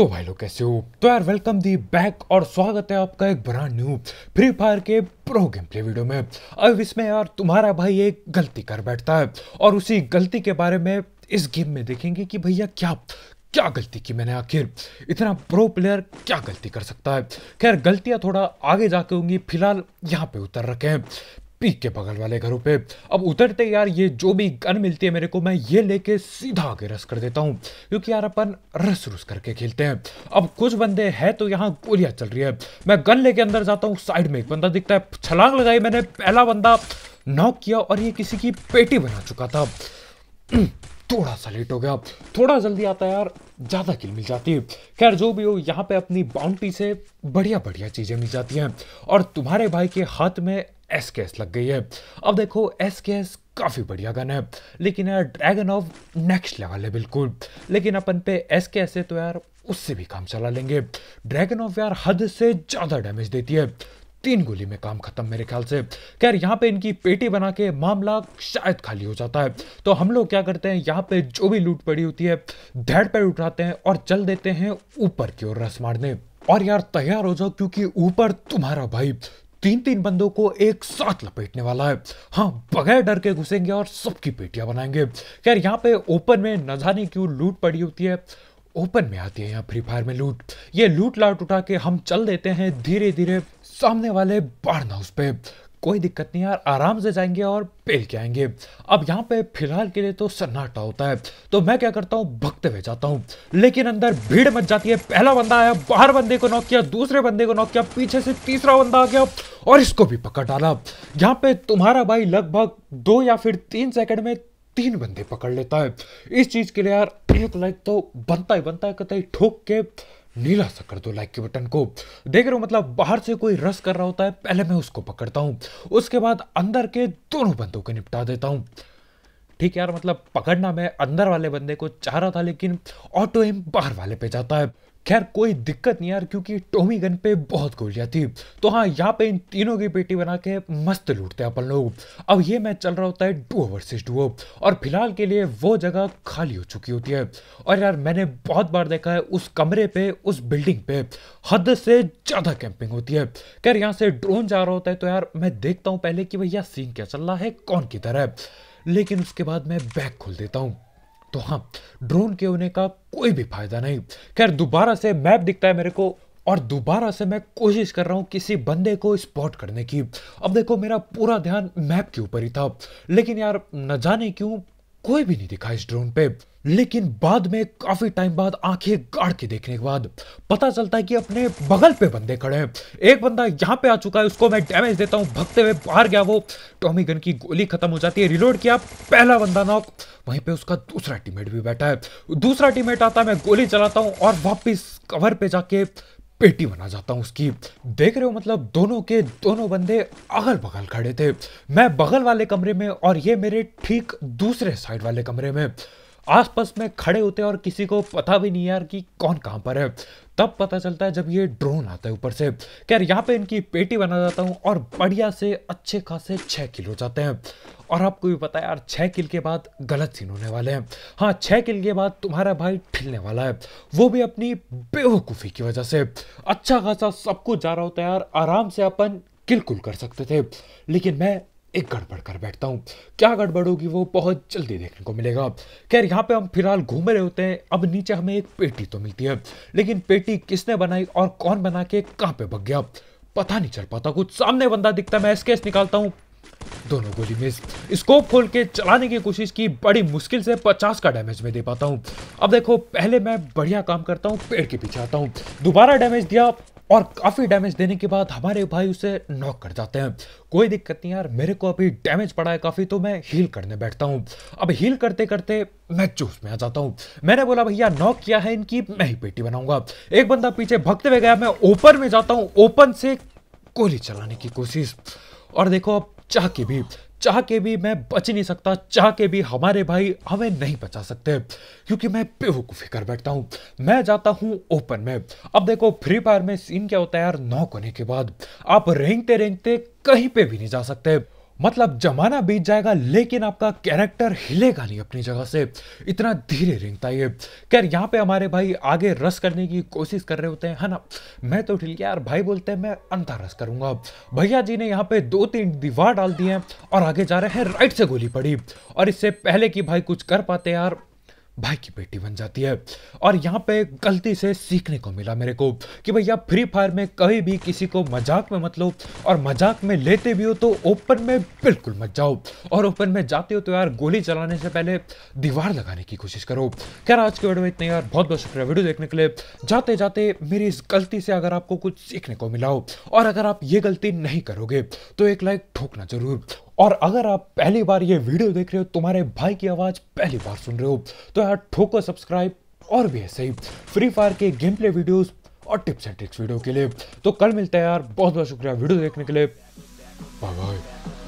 तो भाई लोग कैसे हो तो यार वेलकम दी बैक और स्वागत है आपका एक ब्रांड न्यू फ्री फायर के प्रो गेम प्ले वीडियो में अब इसमें यार तुम्हारा भाई एक गलती कर बैठता है और उसी गलती के बारे में इस गेम में देखेंगे कि भैया क्या क्या गलती की मैंने आखिर इतना प्रो प्लेयर क्या गलती कर सकता है खैर गलतियाँ थोड़ा आगे जाके होंगी फिलहाल यहाँ पे उतर रखे हैं पी के बगल वाले घरों पे अब उतरते यार ये जो भी गन मिलती है मेरे को मैं ये लेके सीधा आगे रस कर देता हूँ क्योंकि यार अपन रस रुस करके खेलते हैं अब कुछ बंदे हैं तो यहाँ गोलियाँ चल रही है मैं गन लेके अंदर जाता हूँ साइड में एक बंदा दिखता है छलांग लगाई मैंने पहला बंदा नॉक किया और ये किसी की पेटी बना चुका था थोड़ा सा लेट हो गया थोड़ा जल्दी आता है यार ज़्यादा किल मिल जाती है खैर जो भी हो यहाँ पे अपनी बाउंड्री से बढ़िया बढ़िया चीज़ें मिल जाती हैं और तुम्हारे भाई के हाथ में एस के एस लग गई है अब देखो एस के एस काफ़ी बढ़िया गन है लेकिन यार ड्रैगन ऑफ नेक्स्ट लेवल है बिल्कुल लेकिन अपन पे एस के एस है तो यार उससे भी काम चला लेंगे ड्रैगन ऑफ यार हद से ज़्यादा डैमेज देती है तीन गोली में काम खत्म मेरे ख्याल से खैर यहाँ पे इनकी पेटी बना के मामला शायद खाली हो जाता है तो हम लोग क्या करते हैं यहाँ पे जो भी लूट पड़ी होती है धैड़ पैर उठाते हैं और चल देते हैं ऊपर की ओर रस मारने और यार तैयार हो जाओ क्योंकि ऊपर तुम्हारा भाई तीन तीन बंदों को एक साथ लपेटने वाला है हाँ बगैर डर के घुसेंगे और सबकी पेटियां बनाएंगे खैर यहाँ पे ओपन में न जाने क्यों लूट पड़ी होती है ओपन में आती है यहाँ फ्री फायर में लूट ये लूट लाट उठा के हम चल देते हैं धीरे धीरे सामने वाले बाढ़ उस पे कोई दिक्कत नहीं यार आराम से जाएंगे और पेल के आएंगे अब यहाँ पे फिलहाल के लिए तो सन्नाटा होता है तो मैं क्या करता हूँ भक्त हुए जाता हूँ लेकिन अंदर भीड़ मच जाती है पहला बंदा आया बाहर बंदे को नॉक किया दूसरे बंदे को नॉक किया पीछे से तीसरा बंदा आ गया और इसको भी पकड़ डाला यहाँ पे तुम्हारा भाई लगभग दो या फिर तीन सेकंड में तीन बंदे पकड़ लेता है इस चीज के लिए यार एक लाइक तो बनता ही बनता है कतई ठोक के नीला सा कर दो लाइक के बटन को देख रहे हो मतलब बाहर से कोई रस कर रहा होता है पहले मैं उसको पकड़ता हूँ उसके बाद अंदर के दोनों बंदों को निपटा देता हूँ ठीक यार मतलब पकड़ना मैं अंदर वाले बंदे को चाह रहा था लेकिन ऑटो एम बाहर वाले पे जाता है खैर कोई दिक्कत नहीं यार क्योंकि टोमी गन पे बहुत गोलियां थी तो हाँ यहाँ पे इन तीनों की पेटी बना के मस्त लूटते हैं अपन लोग अब ये मैच चल रहा होता है डुओ वर्सेस डुओ और फिलहाल के लिए वो जगह खाली हो चुकी होती है और यार मैंने बहुत बार देखा है उस कमरे पे उस बिल्डिंग पे हद से ज़्यादा कैंपिंग होती है खैर यहाँ से ड्रोन जा रहा होता है तो यार मैं देखता हूँ पहले कि भैया सीन क्या चल रहा है कौन किधर है लेकिन उसके बाद मैं बैग खोल देता हूँ तो हाँ ड्रोन के होने का कोई भी फायदा नहीं खैर दोबारा से मैप दिखता है मेरे को और दोबारा से मैं कोशिश कर रहा हूँ किसी बंदे को स्पॉट करने की अब देखो मेरा पूरा ध्यान मैप के ऊपर ही था लेकिन यार न जाने क्यों कोई भी नहीं दिखा इस ड्रोन पे लेकिन बाद में काफी टाइम बाद आंखें गाड़ के देखने के बाद पता चलता है कि अपने बगल पे बंदे खड़े हैं एक बंदा यहाँ पे आ चुका है उसको मैं डैमेज देता हूँ भगते हुए बाहर गया वो टॉमी गन की गोली खत्म हो जाती है रिलोड किया पहला बंदा नॉक वहीं पे उसका दूसरा टीममेट भी बैठा है दूसरा टीममेट आता है मैं गोली चलाता हूँ और वापिस कवर पे जाके पेटी बना जाता हूँ उसकी देख रहे हो मतलब दोनों के दोनों बंदे अगल बगल खड़े थे मैं बगल वाले कमरे में और ये मेरे ठीक दूसरे साइड वाले कमरे में आसपास में खड़े होते हैं और किसी को पता भी नहीं यार कि कौन कहाँ पर है तब पता चलता है जब ये ड्रोन आता है ऊपर से यार यहाँ पे इनकी पेटी बना जाता हूँ और बढ़िया से अच्छे खासे छः किल हो जाते हैं और आपको भी पता है यार छः किल के बाद गलत सीन होने वाले हैं हाँ छः किल के बाद तुम्हारा भाई ठिलने वाला है वो भी अपनी बेवकूफ़ी की वजह से अच्छा खासा सब कुछ जा रहा होता है यार आराम से अपन किल कुल कर सकते थे लेकिन मैं एक गड़बड़ कर बैठता हूँ क्या गड़बड़ होगी वो बहुत जल्दी देखने को मिलेगा खैर यहाँ पे हम फिलहाल घूम रहे होते हैं अब नीचे हमें एक पेटी तो मिलती है लेकिन पेटी किसने बनाई और कौन बना के कहाँ पे भग गया पता नहीं चल पाता कुछ सामने बंदा दिखता मैं स्केच निकालता हूँ दोनों गोली में स्कोप खोल के चलाने की कोशिश की बड़ी मुश्किल से 50 का डैमेज में दे पाता हूँ अब देखो पहले मैं बढ़िया काम करता हूँ पेड़ के पीछे आता हूँ दोबारा डैमेज दिया और काफ़ी डैमेज देने के बाद हमारे भाई उसे नॉक कर जाते हैं कोई दिक्कत नहीं यार मेरे को अभी डैमेज पड़ा है काफ़ी तो मैं हील करने बैठता हूँ अब हील करते करते मैं जूस में आ जाता हूँ मैंने बोला भैया नॉक किया है इनकी मैं ही पेटी बनाऊंगा एक बंदा पीछे भगते हुए गया मैं ओपन में जाता हूँ ओपन से गोली चलाने की कोशिश और देखो अब चाह के भी चाह के भी मैं बच नहीं सकता चाह के भी हमारे भाई हमें नहीं बचा सकते क्योंकि मैं बेवकूफ़ी कर बैठता हूँ मैं जाता हूँ ओपन में अब देखो फ्री फायर में सीन क्या होता है यार नॉक होने के बाद आप रेंगते रेंगते कहीं पे भी नहीं जा सकते मतलब जमाना बीत जाएगा लेकिन आपका कैरेक्टर हिलेगा नहीं अपनी जगह से इतना धीरे रिंगता ये खैर यहाँ पे हमारे भाई आगे रस करने की कोशिश कर रहे होते हैं है ना मैं तो ठीक यार भाई बोलते हैं मैं अंधा रस करूंगा भैया जी ने यहाँ पे दो तीन दीवार डाल दिए हैं और आगे जा रहे हैं राइट से गोली पड़ी और इससे पहले कि भाई कुछ कर पाते यार भाई की बेटी बन जाती है और यहाँ पे गलती से सीखने को मिला मेरे को कि भैया फ्री फायर में कभी भी किसी को मजाक में मत लो और मजाक में लेते भी हो तो ओपन में बिल्कुल मत जाओ और ओपन में जाते हो तो यार गोली चलाने से पहले दीवार लगाने की कोशिश करो खैर आज के वीडियो में इतने यार बहुत बहुत शुक्रिया वीडियो देखने के लिए जाते जाते मेरी इस गलती से अगर आपको कुछ सीखने को मिला हो और अगर आप ये गलती नहीं करोगे तो एक लाइक ठोकना जरूर और अगर आप पहली बार ये वीडियो देख रहे हो तुम्हारे भाई की आवाज़ पहली बार सुन रहे हो तो यार ठोको सब्सक्राइब और भी ऐसे ही फ्री फायर के गेम प्ले वीडियोज़ और टिप्स एंड ट्रिक्स वीडियो के लिए तो कल मिलते हैं यार बहुत बहुत शुक्रिया वीडियो देखने के लिए बाय बाय